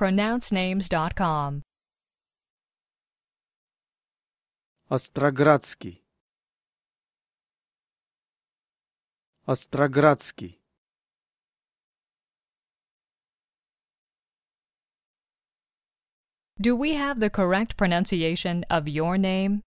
pronouncenames.com. Остроградский Остроградский Do we have the correct pronunciation of your name?